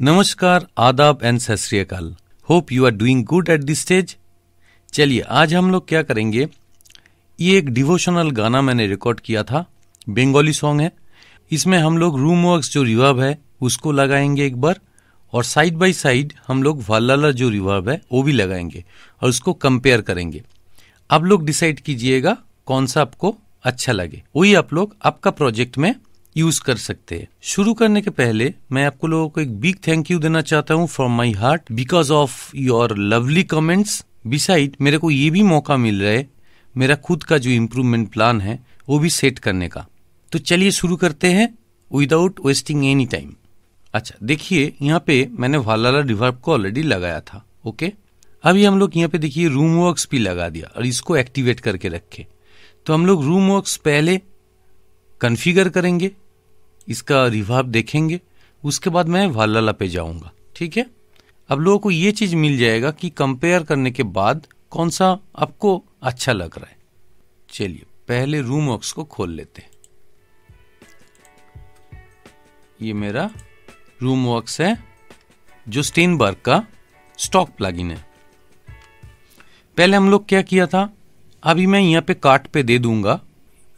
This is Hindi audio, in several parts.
नमस्कार आदाब एंड सत hope you are doing good at this stage चलिए आज हम लोग क्या करेंगे ये एक डिवोशनल गाना मैंने रिकॉर्ड किया था बंगाली सॉन्ग है इसमें हम लोग रूम वर्क जो रिवाब है उसको लगाएंगे एक बार और साइड बाय साइड हम लोग वाला जो रिवाब है वो भी लगाएंगे और उसको कंपेयर करेंगे आप लोग डिसाइड कीजिएगा कौन सा आपको अच्छा लगे वही आप लोग आपका प्रोजेक्ट में यूज कर सकते हैं शुरू करने के पहले मैं आपको लोगों को एक बिग थैंक यू देना चाहता हूँ from my heart because of your lovely comments beside मेरे को ये भी मौका मिल रहा है मेरा खुद का जो इम्प्रूवमेंट प्लान है वो भी सेट करने का तो चलिए शुरू करते हैं विदाउट वेस्टिंग एनी टाइम अच्छा देखिए यहाँ पे मैंने वालाला रिवर्ब को ऑलरेडी लगाया था ओके अभी हम लोग यहाँ पे देखिए रूम वर्क्स भी लगा दिया और इसको एक्टिवेट करके रखे तो हम लोग रूम वर्क्स पहले कन्फिगर करेंगे इसका रिवाब देखेंगे उसके बाद मैं वालाला पे जाऊंगा ठीक है अब लोगों को ये चीज़ मिल जाएगा कि कंपेयर करने के बाद कौन सा आपको अच्छा लग रहा है चलिए पहले रूम वॉक्स को खोल लेते हैं ये मेरा रूम वॉक्स है जो स्टेनबर्ग का स्टॉक प्लगइन है पहले हम लोग क्या किया था अभी मैं यहां पे कार्ट पे दे दूंगा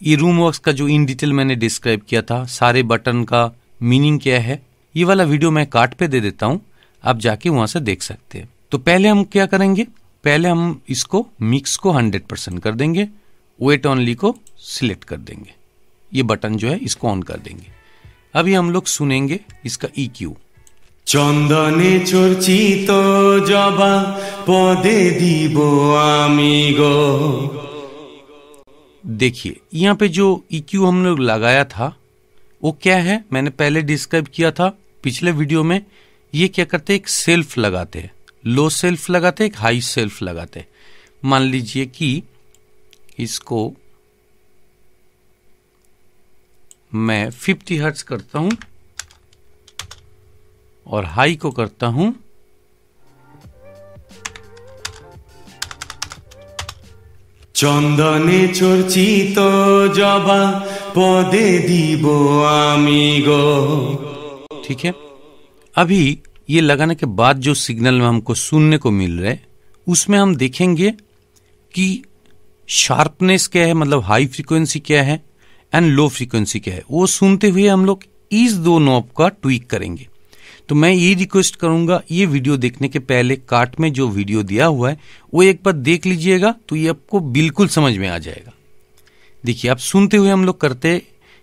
ये रूम वर्क का जो इन डिटेल मैंने डिस्क्राइब किया था सारे बटन का मीनिंग क्या है ये वाला वीडियो मैं कार्ट पे दे देता हूँ आप जाके वहां से देख सकते हैं तो पहले हम क्या करेंगे पहले हम इसको मिक्स को 100 परसेंट कर देंगे वेट ऑनली को सिलेक्ट कर देंगे ये बटन जो है इसको ऑन कर देंगे अभी हम लोग सुनेंगे इसका ई क्यू চন্দনে চর্চিত জবা পদে দিব আমি গো देखिए यहाँ पे जो EQ हम लोग लगाया था वो क्या है मैंने पहले डिस्क्राइब किया था पिछले वीडियो में ये क्या करते एक सेल्फ लगाते हैं लो सेल्फ लगाते एक हाई सेल्फ लगाते मान लीजिए कि इसको मैं 50 हर्ट्ज करता हूं और हाई को करता हूं চন্দনে চর্চিত জবা পদে দিব আমি গো ठीक है अभी ये लगाने के बाद जो सिग्नल में हमको सुनने को मिल रहा है उसमें हम देखेंगे कि शार्पनेस क्या है मतलब हाई फ्रीक्वेंसी क्या है एंड लो फ्रीक्वेंसी क्या है वो सुनते हुए हम लोग इस दो नॉब का ट्वीक करेंगे तो मैं ये रिक्वेस्ट करूंगा ये वीडियो देखने के पहले कार्ट में जो वीडियो दिया हुआ है वो एक बार देख लीजिएगा तो ये आपको बिल्कुल समझ में आ जाएगा देखिए आप सुनते हुए हम लोग करते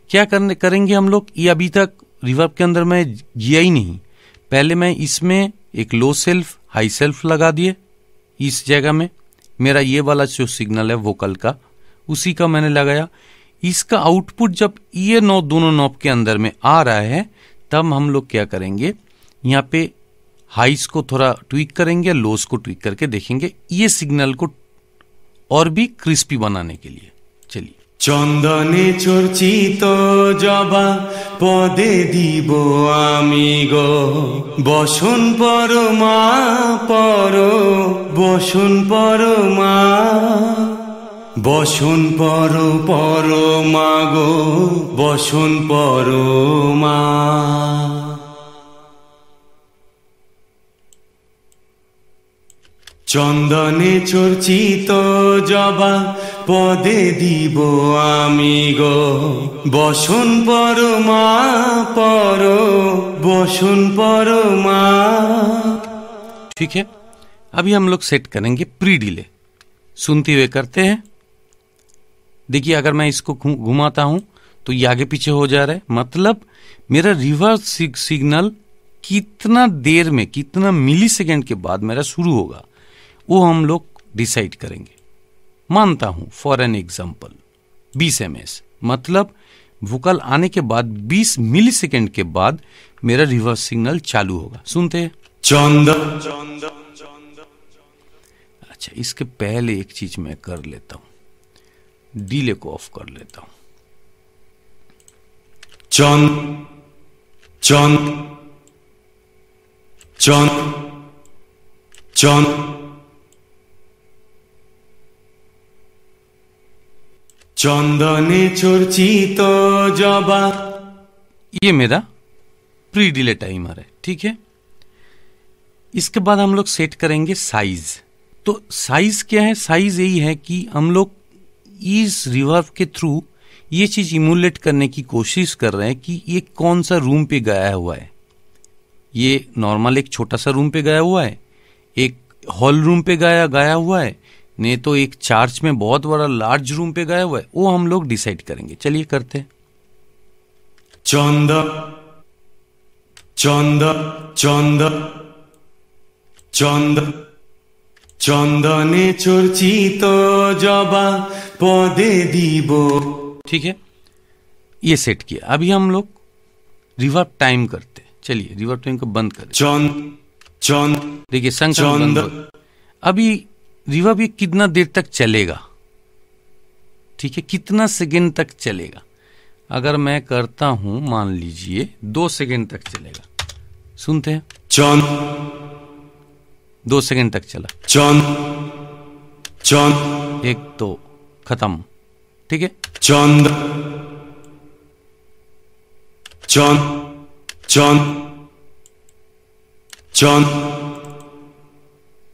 क्या करने करेंगे हम लोग ये अभी तक रिवर्ब के अंदर मैं जिया ही नहीं पहले मैं इसमें एक लो सेल्फ हाई सेल्फ लगा दिए इस जगह में मेरा ये वाला जो सिग्नल है वोकल का उसी का मैंने लगाया इसका आउटपुट जब ये नौ दोनों नॉब के अंदर में आ रहा है तब हम लोग क्या करेंगे यहाँ पे हाइस को थोड़ा ट्विक करेंगे लोस को ट्विक करके देखेंगे ये सिग्नल को और भी क्रिस्पी बनाने के लिए चलिए চন্দনে চর্চিত জবা পদে দিব আমি গো বসুন পরমা পর বসুন পরমা বসুন পর পরমা গো বসুন পরমা চন্দনে চর্চিত জবা পদে দিব আমি গো বসুন পরমা পর বসুন পরমা ठीक है अभी हम लोग सेट करेंगे प्री डिले सुनते हुए करते हैं देखिए अगर मैं इसको घुमाता हूं तो ये आगे पीछे हो जा रहा है मतलब मेरा रिवर्स सिग्नल कितना देर में कितना मिली सेकेंड के बाद मेरा शुरू होगा वो हम लोग डिसाइड करेंगे मानता हूं फॉर एन एग्जाम्पल बीस एम एस मतलब वोकल आने के बाद 20 मिली सेकेंड के बाद मेरा रिवर्स सिग्नल चालू होगा सुनते हैं चौंदा अच्छा इसके पहले एक चीज मैं कर लेता हूं डीले को ऑफ कर लेता हूं चौंद चौंद चौंद चौंद चंदने चर्चित जबा ये मेरा प्री डिले टाइमर है ठीक है इसके बाद हम लोग सेट करेंगे साइज तो साइज क्या है साइज यही है कि हम लोग इस रिवर्व के थ्रू ये चीज इमुलेट करने की कोशिश कर रहे हैं कि ये कौन सा रूम पे गया हुआ है ये नॉर्मल एक छोटा सा रूम पे गया हुआ है एक हॉल रूम पे गया गया हुआ है ने तो एक चार्च में बहुत बड़ा लार्ज रूम पे गया हुआ है वो हम लोग डिसाइड करेंगे चलिए करते हैं चंद चंद चंद চন্দ চন্দনে চর্চিত জবা পদে ठीक है ये सेट किया अभी हम लोग रिवर्ब टाइम करते चलिए रिवर्ब टाइम को बंद कर चंद चंद देखिए संग अभी रिवर्ब ये कितना देर तक चलेगा ठीक है कितना सेकेंड तक चलेगा अगर मैं करता हूं मान लीजिए दो सेकेंड तक चलेगा सुनते हैं चौन दो सेकेंड तक चला चौन चौन एक तो खत्म ठीक है चंद चंद चंद चंद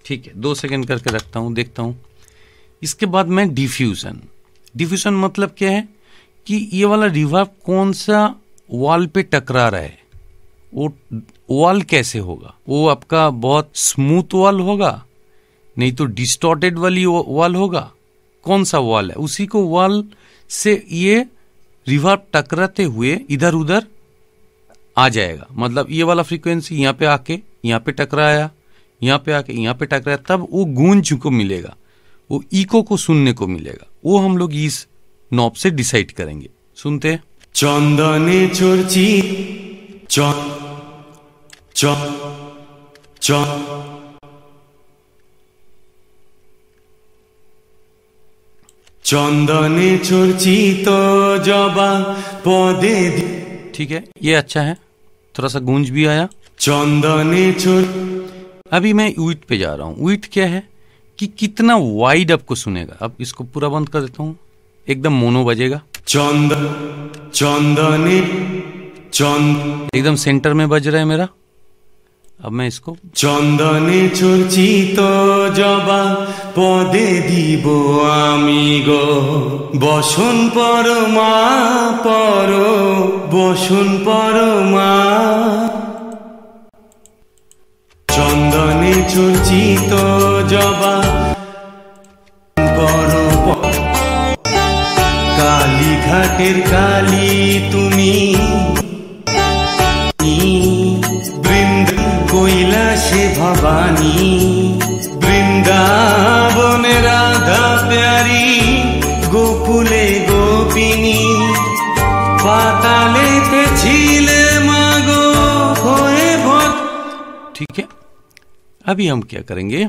ठीक है दो सेकंड करके रखता हूँ देखता हूँ इसके बाद मैं डिफ्यूज़न डिफ्यूज़न मतलब क्या है कि ये वाला रिवर्ब कौन सा वॉल पे टकरा रहा है वो वॉल कैसे होगा वो आपका बहुत स्मूथ वॉल होगा नहीं तो डिस्टॉर्टेड वाली वॉल होगा कौन सा वॉल है उसी को वॉल से ये रिवर्ब टकराते हुए इधर उधर आ जाएगा मतलब ये वाला फ्रीक्वेंसी यहाँ पे आके यहाँ पे टकराया यहाँ पे आके यहाँ पे टकराया तब वो गूंज को मिलेगा वो इको को सुनने को मिलेगा वो हम लोग इस नॉब से डिसाइड करेंगे सुनते हैं চন্দনে चंदने চন तो जबा पौधे ठीक है ये अच्छा है थोड़ा सा गूंज भी आया चंदने चोर अभी मैं ऊट पे जा रहा हूँ ऊट क्या है कि कितना वाइड आपको सुनेगा अब इसको पूरा बंद कर देता हूँ एकदम मोनो बजेगा चौंद चौंदनी चौंद एकदम सेंटर में बज रहा है मेरा अब मैं इसको চন্দনে চর্চিত জবা পদে দিব আমি গো বসুন পরমা পর বসুন পরমা চর্চিত জবা কালীঘাটের কালী তুমি বৃন্দ কৈলাসে ভবানী বৃন্দাবন রাধা প্যারি গোকুলে গোপিনী পাতালে ছিল মাগো হয়ে ভক্ত ঠিক আছে अभी हम क्या करेंगे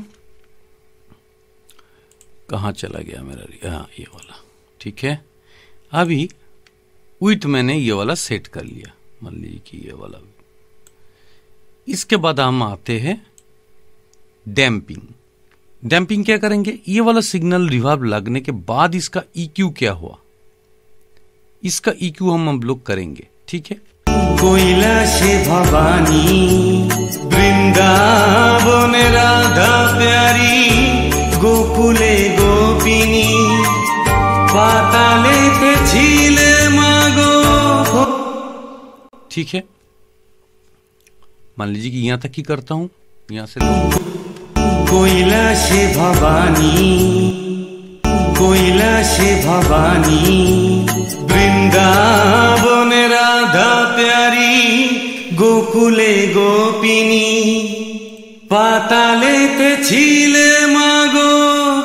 कहाँ चला गया मेरा हाँ ये वाला ठीक है अभी विथ मैंने ये वाला सेट कर लिया मान लीजिए कि ये वाला इसके बाद हम आते हैं डैम्पिंग डैम्पिंग क्या करेंगे ये वाला सिग्नल रिवार्व लगने के बाद इसका ईक्यू e क्या हुआ इसका ईक्यू e हम हम लोग करेंगे ठीक है কৈলাসে ভবানী বৃন্দাবনে রাধা প্যারি গোকুলে গোপিনী পাতালেতে ছিলে মাগো ठीक है मान लीजिए कि यहाँ तक ही करता हूँ यहाँ से कोयला से কৈলাসে ভবানী বৃন্দাবনে রাধা প্যারি গোকুলে গোপিনী পাতালেতে ছিলে মাগো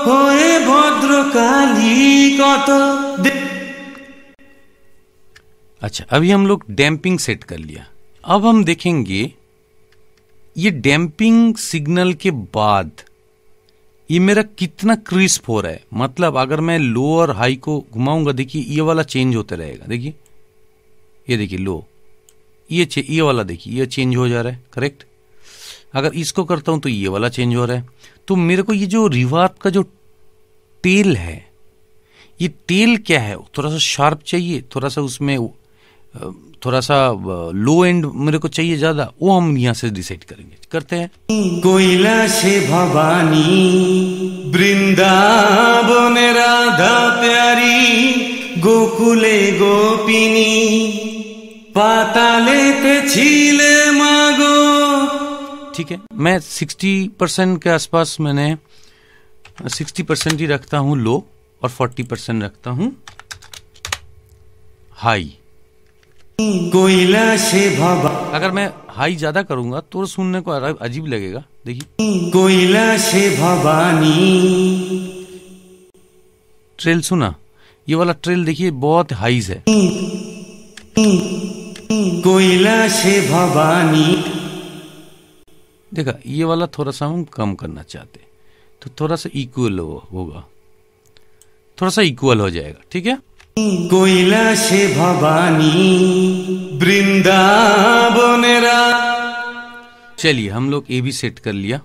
হয়ে ভদ্রকালী কত अच्छा अभी हम लोग डैम्पिंग सेट कर लिया अब हम देखेंगे ये डैम्पिंग सिग्नल के बाद ये मेरा कितना क्रिस्प हो रहा है मतलब अगर मैं लो और हाई को घुमाऊंगा देखिए ये वाला चेंज होता रहेगा देखिए ये देखिए लो ये ये वाला देखिए ये चेंज हो जा रहा है करेक्ट अगर इसको करता हूं तो ये वाला चेंज हो रहा है तो मेरे को ये जो रिवार्प का जो तेल है ये तेल क्या है थोड़ा सा शार्प चाहिए थोड़ा सा उसमें थोड़ा सा लो एंड मेरे को चाहिए ज्यादा वो हम यहाँ से डिसाइड करेंगे करते हैं कोयला से भवानी वृंदावन राधा प्यारी गोकुले गोपिनी पाता लेते छीले मागो ठीक है मैं सिक्सटी परसेंट के आसपास मैंने सिक्सटी परसेंट ही रखता हूँ लो और फोर्टी परसेंट रखता हूँ हाई कोयला से भवा अगर मैं हाई ज्यादा करूंगा तो सुनने को अजीब लगेगा देखिए कोयला से भवानी ट्रेल सुना ये वाला ट्रेल देखिए बहुत हाईज है कोयला से भवानी देखा ये वाला थोड़ा सा हम कम करना चाहते तो थोड़ा सा इक्वल होगा थोड़ा सा इक्वल हो जाएगा ठीक है কৈলাসে ভবানী বৃंदावनेरा चलिए हम लोग ए भी सेट कर लिया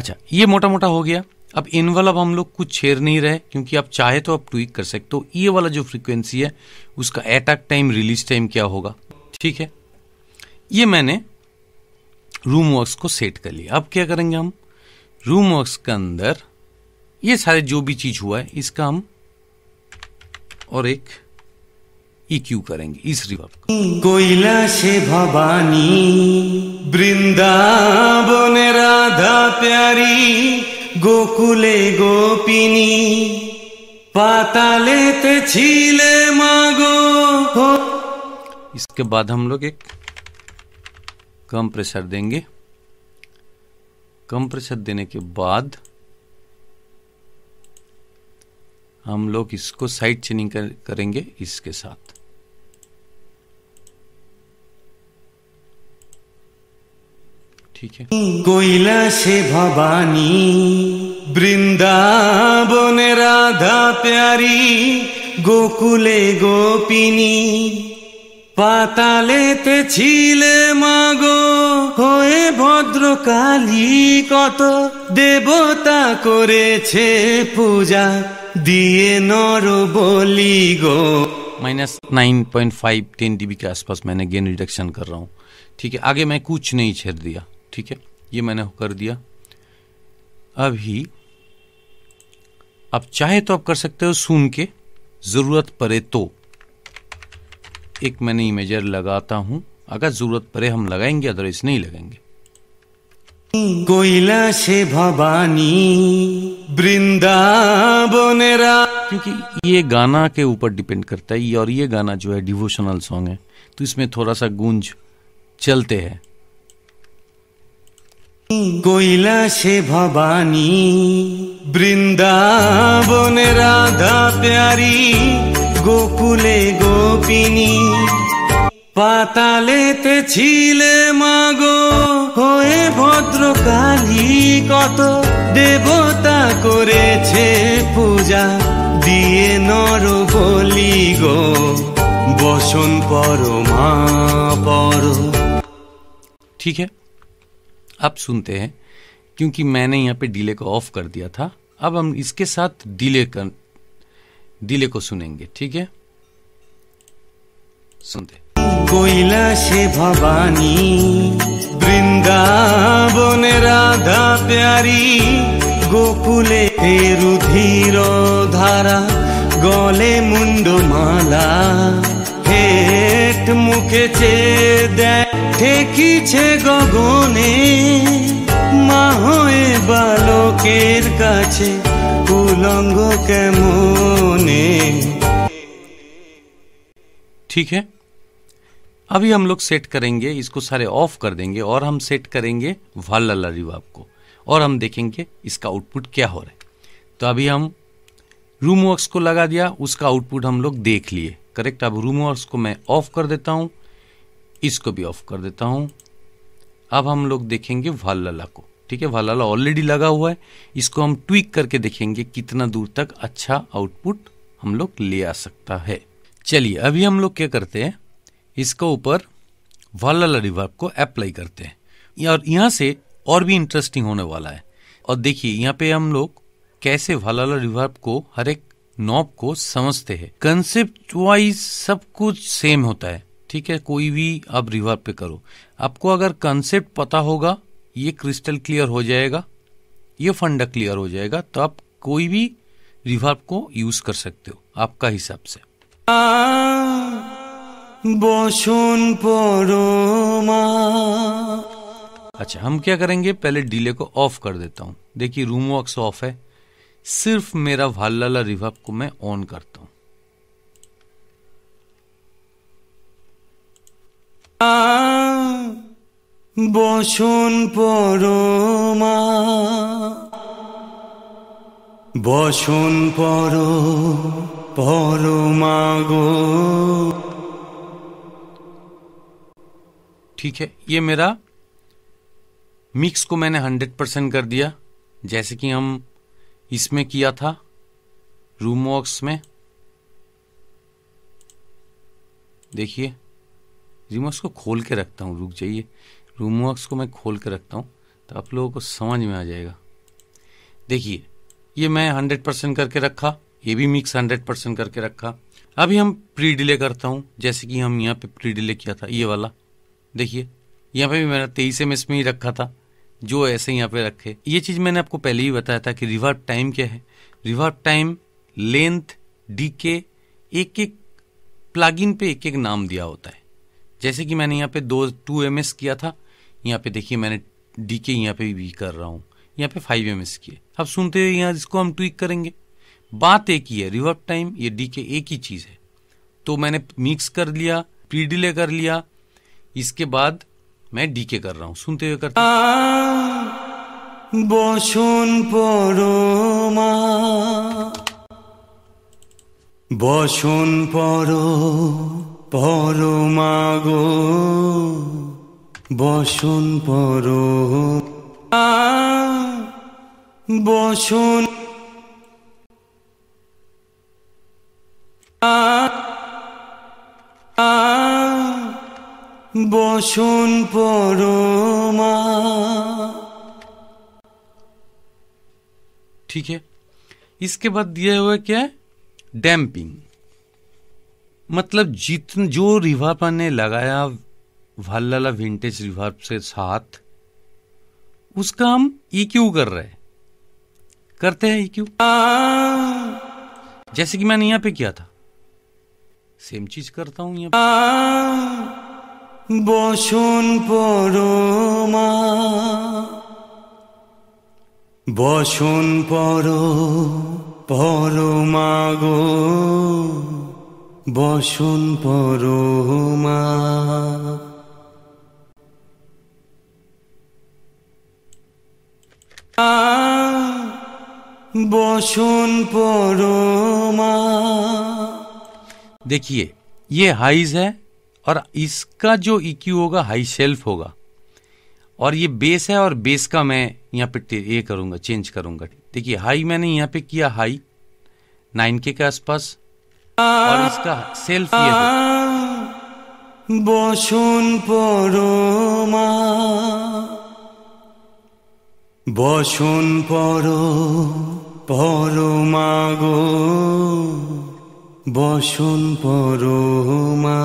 अच्छा ये मोटा मोटा हो गया अब इन वाला हम लोग कुछ छेड़ नहीं रहे क्योंकि आप चाहे तो आप ट्विक कर सकते हो ये वाला जो फ्रीक्वेंसी है उसका अटैक टाइम रिलीज टाइम क्या होगा ठीक है ये मैंने रूम वर्क्स को सेट कर लिया अब क्या करेंगे हम रूम वर्क्स के अंदर ये सारे जो भी चीज़ हुआ है इसका हम और एक ईक्यू e करेंगे इस रिवर्ब कोयला से भवानी वृंदावन राधा प्यारी गोकुले गोपिनी पाता लेते छीले मागो हो इसके बाद हम लोग एक कम प्रेशर देंगे कम प्रेशर देने के बाद हम लोग इसको साइड चेनिंग कर, करेंगे इसके साथ ठीक है কৈলাসে ভবানী বৃন্দাবনে রাধা প্যারি গোকুলে গোপিনী পাতালেতে ছিলে মাগো হয়ে ভদ্রকালী কত দেবতা করেছে পূজা दिए नर बोली गो minus nine point five ten dB के आसपास मैंने गेन रिडक्शन कर रहा हूँ ठीक है आगे मैं कुछ नहीं छेड़ दिया ठीक है ये मैंने कर दिया अभी आप चाहे तो आप कर सकते हो सुन के ज़रूरत पड़े तो एक मैंने इमेजर लगाता हूं अगर ज़रूरत पड़े हम लगाएंगे अदरवाइज नहीं लगाएंगे কৈলাসে भवानी বृंदावनेरा क्योंकि ये गाना के ऊपर डिपेंड करता है और ये गाना जो है डिवोशनल सॉन्ग है तो इसमें थोड़ा सा गूंज चलते हैं कोयला से भवानी वृंदावन राधा प्यारी गोकुले गोपिनी पाता लेते छीले मागो হয়ে ভদ্র কালী কত দেবতা করেছে পূজা দিয়ে নর বলি গো বসন পর মা पर ठीक है आप सुनते हैं क्योंकि मैंने यहाँ पे डिले को ऑफ कर दिया था अब हम इसके साथ डिले कर डिले को सुनेंगे ठीक है सुनते কৈলাসে ভবানী বৃন্দাবন রাধা প্যারি গোকুলে রুধির ধারা গলে মালা হেট মুখে চে ঠেকিছে গগনে মা বালকের কাছে উলঙ্গ কেমনে ঠিক হ্যাঁ अभी हम लोग सेट करेंगे इसको सारे ऑफ कर देंगे और हम सेट करेंगे वाला रिवाब को और हम देखेंगे इसका आउटपुट क्या हो रहा है तो अभी हम रूम वर्क्स को लगा दिया उसका आउटपुट हम लोग देख लिए करेक्ट अब रूम वर्क्स को मैं ऑफ कर देता हूँ इसको भी ऑफ कर देता हूँ अब हम लोग देखेंगे वाला को ठीक है वाला ऑलरेडी लगा हुआ है इसको हम ट्विक करके देखेंगे कितना दूर तक अच्छा आउटपुट हम लोग ले आ सकता है चलिए अभी हम लोग क्या करते हैं इसका ऊपर वाला रिवर्ब को अप्लाई करते हैं और यहाँ से और भी इंटरेस्टिंग होने वाला है और देखिए यहाँ पे हम लोग कैसे वाला रिवर्ब को हर एक नॉब को समझते हैं कंसेप्ट वाइज सब कुछ सेम होता है ठीक है कोई भी आप रिवर्ब पे करो आपको अगर कंसेप्ट पता होगा ये क्रिस्टल क्लियर हो जाएगा ये फंडा क्लियर हो जाएगा तो आप कोई भी रिवर्ब को यूज कर सकते हो आपका हिसाब से बोशुन परोमा अच्छा हम क्या करेंगे पहले डीले को ऑफ कर देता हूं देखिए रूम वॉक्स ऑफ है सिर्फ मेरा भाल्लाला रिवर्ब को मैं ऑन करता हूं বসুন পরমা বসুন पोरो পরমা গো ठीक है ये मेरा मिक्स को मैंने हंड्रेड परसेंट कर दिया जैसे कि हम इसमें किया था रूम वॉक्स में देखिए वॉक्स को खोल के रखता हूँ रुक जाइए वॉक्स को मैं खोल के रखता हूँ तो आप लोगों को समझ में आ जाएगा देखिए ये मैं हंड्रेड परसेंट करके रखा ये भी मिक्स हंड्रेड परसेंट करके रखा अभी हम प्री डिले करता हूँ जैसे कि हम यहाँ पे प्री डिले किया था ये वाला देखिए यहाँ पे भी मैंने तेईस एम एस में ही रखा था जो ऐसे यहाँ पे रखे ये चीज़ मैंने आपको पहले ही बताया था कि रिवर्ट टाइम क्या है रिवर्ट टाइम लेंथ डी के एक एक प्लागिन पे एक एक नाम दिया होता है जैसे कि मैंने यहाँ पे दो टू एम एस किया था यहाँ पे देखिए मैंने डी के यहाँ पे भी कर रहा हूँ यहाँ पे फाइव एम एस किए अब सुनते हुए यहाँ इसको हम ट्विक करेंगे बात एक ही है रिवर्ट टाइम ये डी के एक ही चीज़ है तो मैंने मिक्स कर लिया प्रीडिले कर लिया इसके बाद मैं डी के कर रहा हूँ सुनते हुए करता বসুন পরমা বসুন পর পরমা গো বসুন পর বসুন আ বসুন পরমা ठीक है इसके बाद दिया हुआ क्या है डैम्पिंग मतलब जितने जो रिवाप ने लगाया वाला विंटेज रिवाप से साथ उसका हम ई e क्यू कर रहे हैं करते हैं ई e क्यू जैसे कि मैंने यहां पे किया था सेम चीज करता हूं यहाँ বসুন পরমা বসুন পর পরমা গো বসুন পরমা বসুন পরমা দেখিয়ে ये হাইজ হ্যাঁ और इसका जो इक्यू e होगा हाई सेल्फ होगा और ये बेस है और बेस का मैं यहाँ पे ये करूँगा चेंज करूँगा देखिए हाई मैंने यहाँ पे किया हाई नाइन के के आसपास और इसका सेल्फ ये বসুন পরমা বসুন पोरो পরমা বসন পরমা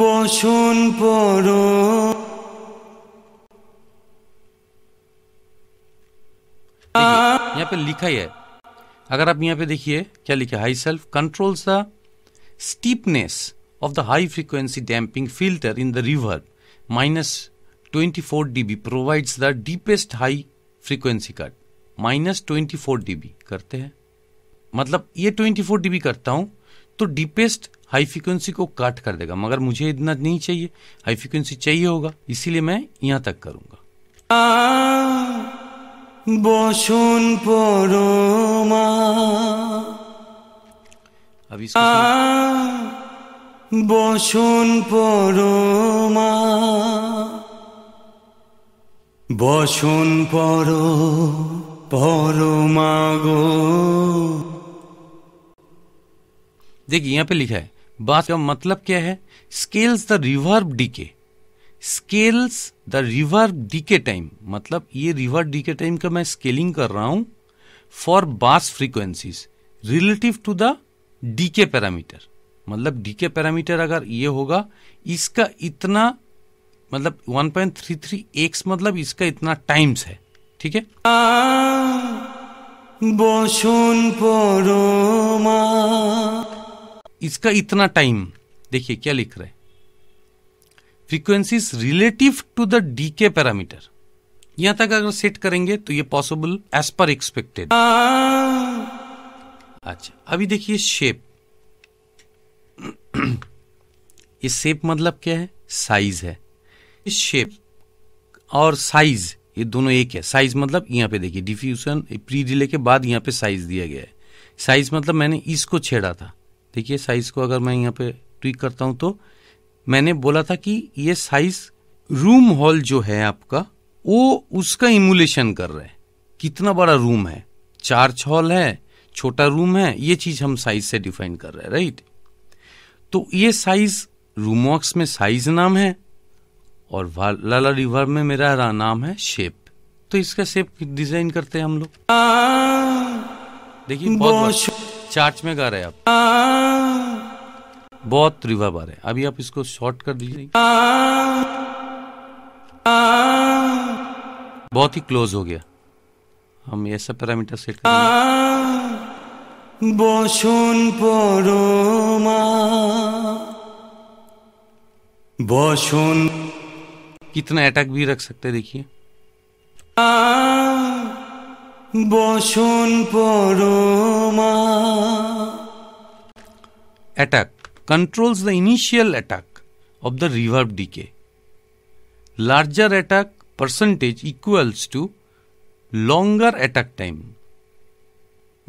বসন পর यहाँ पे लिखा ही है अगर आप यहाँ पे देखिए क्या लिखा high shelf controls the steepness of the high frequency damping filter in the reverb minus twenty four dB provides the deepest high frequency cut minus twenty four dB करते हैं मतलब ये ट्वेंटी फोर डीबी करता हूं तो डीपेस्ट हाई फ्रिक्वेंसी को काट कर देगा मगर मुझे इतना नहीं चाहिए हाई फ्रिक्वेंसी चाहिए होगा इसीलिए मैं यहां तक करूंगा বসুন পরমা अब इसको বসুন বসন পর পরমাগো देखिए यहां पे लिखा है बात का मतलब क्या है scales the reverb decay scales the reverb decay time मतलब ये रिवर्ब डीके टाइम का मैं स्केलिंग कर रहा हूं for bass frequencies relative to the decay parameter मतलब डीके पैरामीटर अगर ये होगा इसका इतना मतलब 1.33 एक्स मतलब इसका इतना टाइम्स है ठीक है इसका इतना टाइम देखिए क्या लिख रहा है frequencies relative to the decay parameter यहां तक अगर सेट करेंगे तो ये पॉसिबल एज पर एक्सपेक्टेड अच्छा अभी देखिए शेप ये शेप मतलब क्या है साइज है शेप और साइज ये दोनों एक है साइज मतलब यहाँ पे देखिए डिफ्यूजन प्री डिले के बाद यहाँ पे साइज दिया गया है साइज मतलब मैंने इसको छेड़ा था देखिए साइज को अगर मैं यहाँ पे ट्विक करता हूँ तो मैंने बोला था कि ये साइज रूम हॉल जो है आपका वो उसका इमुलेशन कर रहे हैं कितना बड़ा रूम है चार हॉल है छोटा रूम है ये चीज हम साइज से डिफाइन कर रहे हैं राइट तो ये साइज रूमॉक्स में साइज नाम है और लाला रिवर में मेरा नाम है शेप तो इसका शेप डिजाइन करते हैं हम लोग देखिए बहुत चार्च में गा रहे हैं आप बहुत रिवर्ब आ रहे हैं अभी आप इसको शॉर्ट कर दीजिए बहुत ही क्लोज हो गया हम ऐसा पैरामीटर सेट करेंगे पोरो পরমা बसुन कितना अटैक भी रख सकते देखिए बसुन attack controls the initial attack of the reverb decay larger attack percentage equals to longer attack time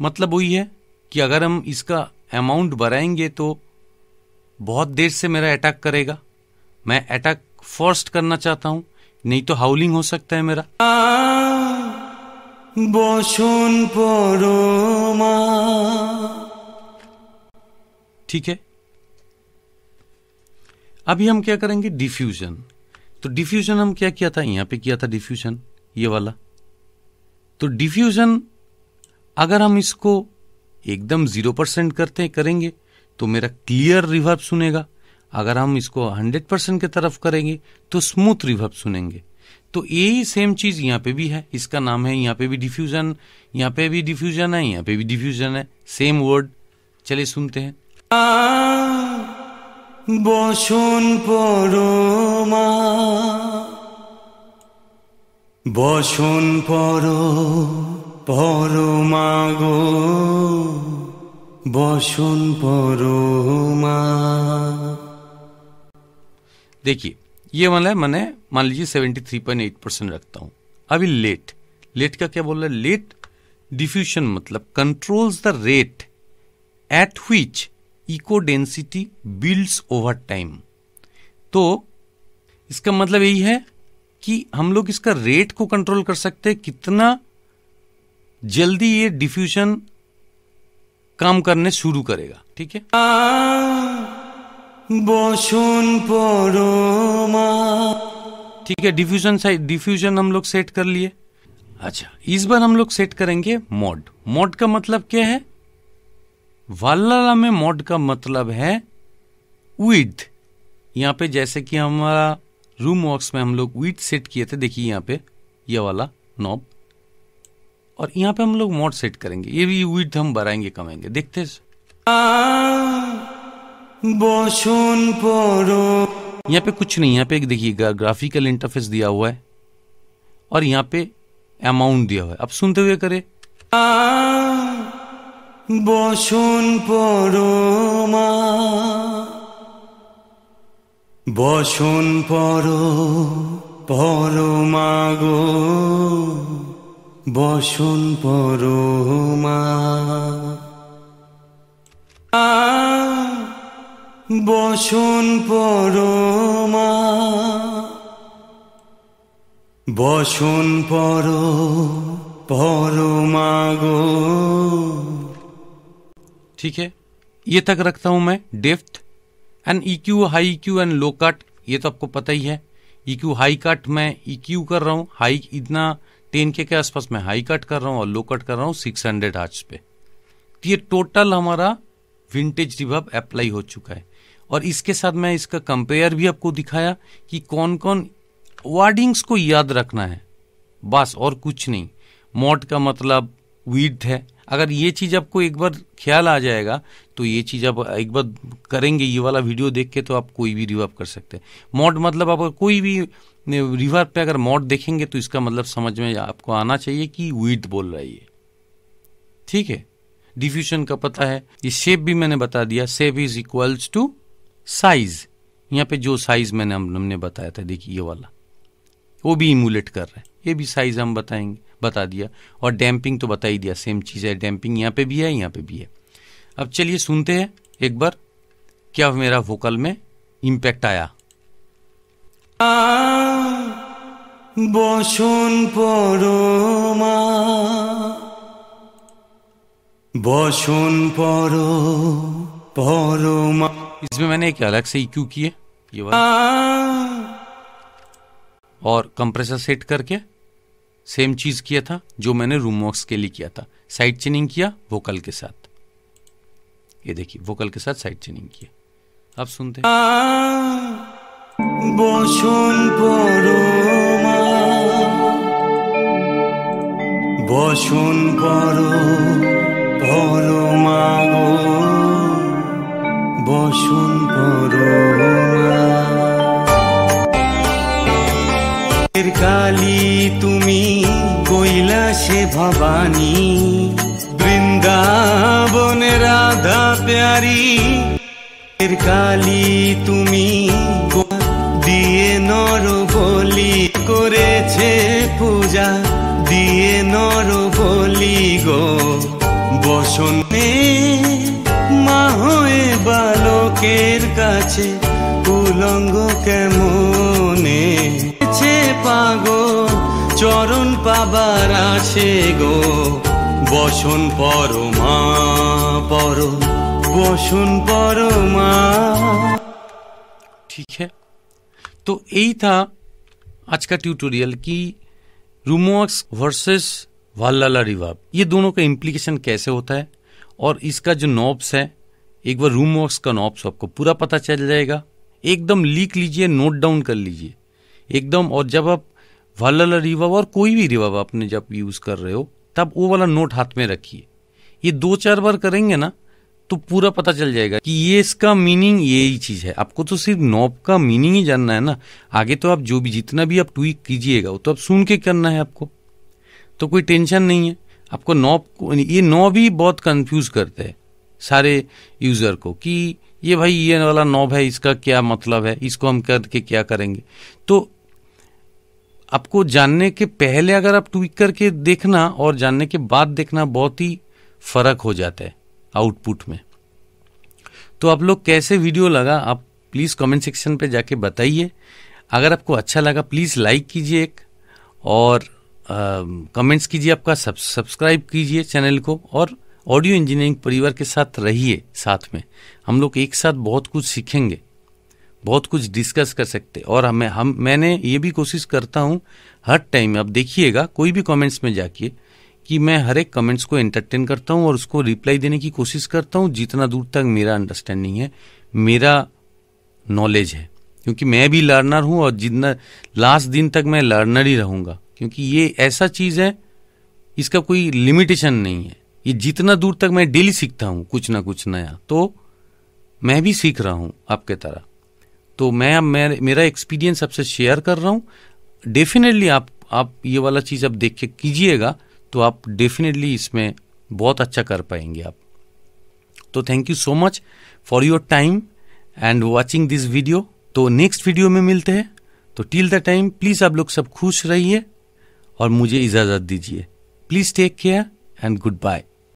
मतलब वही है कि अगर हम इसका अमाउंट बढ़ाएंगे तो बहुत देर से मेरा अटैक करेगा मैं अटैक फोर्स्ट करना चाहता हूँ नहीं तो हाउलिंग हो सकता है मेरा बसुन ठीक है अभी हम क्या करेंगे डिफ्यूजन तो डिफ्यूजन हम क्या किया था यहां पे किया था डिफ्यूजन ये वाला तो डिफ्यूजन अगर हम इसको एकदम जीरो परसेंट करते करेंगे तो मेरा क्लियर रिवर्ब सुनेगा अगर हम इसको 100 परसेंट की तरफ करेंगे तो स्मूथ रिवर्ब सुनेंगे तो यही सेम चीज यहाँ पे भी है इसका नाम है यहाँ पे भी डिफ्यूजन यहाँ पे भी डिफ्यूजन है यहाँ पे भी डिफ्यूजन है सेम वर्ड चले सुनते हैं বসুন পরমা বসুন পর পরমা গো देखिए ये वाला है मैंने मान लीजिए seventy three point eight percent रखता हूँ अभी लेट लेट का क्या बोल रहा है लेट डिफ्यूशन मतलब controls the rate at which echo density builds over time तो इसका मतलब यही है कि हम लोग इसका रेट को कंट्रोल कर सकते हैं कितना जल्दी ये डिफ्यूजन काम करने शुरू करेगा ठीक है बसुन परमा ठीक है डिफ्यूजन साइड डिफ्यूजन हम लोग सेट कर लिए अच्छा इस बार हम लोग सेट करेंगे मोड मॉड का मतलब क्या है वाल्लाला में मॉड का मतलब है विथ यहाँ पे जैसे कि हमारा रूम वॉक्स में हम लोग विथ सेट किए थे देखिए यहाँ पे ये वाला नॉब और यहाँ पे हम लोग मॉड सेट करेंगे ये भी विथ हम बढ़ाएंगे कमाएंगे देखते हैं बोशुन पोरो यहाँ पे कुछ नहीं यहाँ पे एक देखिएगा ग्राफिकल इंटरफेस दिया हुआ है और यहाँ पे अमाउंट दिया हुआ है अब सुनते हुए करे बोशुन पोरो मा বসন পর পরমাগো বসন পরমা বসুন পরমা বসুন পর পরমাগো ठीक है ये तक रखता हूं मैं depth and E Q high Q and low cut ये तो आपको पता ही है क्यू हाई कट मैं क्यू e कर रहा हूं हाई इतना टेन के के आसपास मैं हाई कट कर रहा हूं और लो कट कर रहा हूं सिक्स हंड्रेड आर्ट्स पे तो ये टोटल हमारा विंटेज रिवर्ब अप्लाई हो चुका है और इसके साथ मैं इसका कंपेयर भी आपको दिखाया कि कौन कौन वर्डिंग्स को याद रखना है बस और कुछ नहीं मोट का मतलब वीड है अगर ये चीज़ आपको एक बार ख्याल आ जाएगा तो ये चीज़ आप एक बार करेंगे ये वाला वीडियो देख के तो आप कोई भी रिवर्व कर सकते हैं मोट मतलब आप कोई भी रिवर पे अगर मोट देखेंगे तो इसका मतलब समझ में आपको आना चाहिए कि वीड बोल रहा है ये ठीक है डिफ्यूजन का पता है ये शेप भी मैंने बता दिया shape is equals to size यहाँ पे जो साइज मैंने हम हमने बताया था देखिए ये वाला वो भी इमुलेट कर रहा है ये भी साइज हम बताएंगे बता दिया और डैम्पिंग तो बता ही दिया सेम चीज़ है डैम्पिंग यहाँ पे भी है यहाँ पे भी है अब चलिए सुनते हैं एक बार क्या मेरा वोकल में इम्पैक्ट आया বসুন পরমা বসুন পর পরমা इसमें मैंने एक अलग से इक्यू e किए ये और कंप्रेसर सेट करके सेम चीज किया था जो मैंने रूम वॉक्स के लिए किया था साइड चेनिंग किया वोकल के साथ ये देखिए वोकल के साथ साइड चेनिंग किया आप सुनते বসুন পর পরমা বসুন পর কালি তুমি কৈলাসে ভবানী বৃন্দাবন রাধা প্যারি এর কালি তুমি দিয়ে নর বলি করেছে পূজা বুকের কাছে উলঙ্গ কেমনে ছে পাগো চরণ পাবার আছে গো বসন পরমা পর বসন পরমা ठीक है तो यही था आज का ट्यूटोरियल कि रूमोक्स वर्सेस वाल्लाला रिवाब ये दोनों का इम्प्लीकेशन कैसे होता है और इसका जो नॉब्स है एक बार रूम वॉक्स का नॉप्स आपको पूरा पता चल जाएगा एकदम लिख लीजिए नोट डाउन कर लीजिए एकदम और जब आप वाला रिवाव और कोई भी रिवाव आपने जब यूज़ कर रहे हो तब वो वाला नोट हाथ में रखिए ये दो चार बार करेंगे ना तो पूरा पता चल जाएगा कि ये इसका मीनिंग ये ही चीज़ है आपको तो सिर्फ नॉब का मीनिंग ही जानना है ना आगे तो आप जो भी जितना भी आप ट्वीक कीजिएगा वो तो आप सुन के करना है आपको तो कोई टेंशन नहीं है आपको नॉब ये नॉब ही बहुत कंफ्यूज करते हैं सारे यूज़र को कि ये भाई ये वाला नॉब है इसका क्या मतलब है इसको हम करके क्या करेंगे तो आपको जानने के पहले अगर आप ट्विक करके देखना और जानने के बाद देखना बहुत ही फ़र्क हो जाता है आउटपुट में तो आप लोग कैसे वीडियो लगा आप प्लीज़ कमेंट सेक्शन पे जाके बताइए अगर आपको अच्छा लगा प्लीज़ लाइक कीजिए एक और कमेंट्स कीजिए आपका सब्सक्राइब कीजिए चैनल को और ऑडियो इंजीनियरिंग परिवार के साथ रहिए साथ में हम लोग एक साथ बहुत कुछ सीखेंगे बहुत कुछ डिस्कस कर सकते और हमें हम मैंने ये भी कोशिश करता हूँ हर टाइम अब देखिएगा कोई भी कमेंट्स में जाके कि मैं हर एक कमेंट्स को एंटरटेन करता हूँ और उसको रिप्लाई देने की कोशिश करता हूँ जितना दूर तक मेरा अंडरस्टैंडिंग है मेरा नॉलेज है क्योंकि मैं भी लर्नर हूँ और जितना लास्ट दिन तक मैं लर्नर ही रहूँगा क्योंकि ये ऐसा चीज़ है इसका कोई लिमिटेशन नहीं है ये जितना दूर तक मैं डेली सीखता हूँ कुछ ना कुछ नया तो मैं भी सीख रहा हूँ आपके तरह तो मैं अब मेरा एक्सपीरियंस आपसे शेयर कर रहा हूँ डेफिनेटली आप आप ये वाला चीज़ आप देख के कीजिएगा तो आप डेफिनेटली इसमें बहुत अच्छा कर पाएंगे आप तो thank you so much for your time and watching this video तो नेक्स्ट वीडियो में मिलते हैं तो टिल द टाइम प्लीज़ आप लोग सब खुश रहिए और मुझे इजाज़त दीजिए please take care and good bye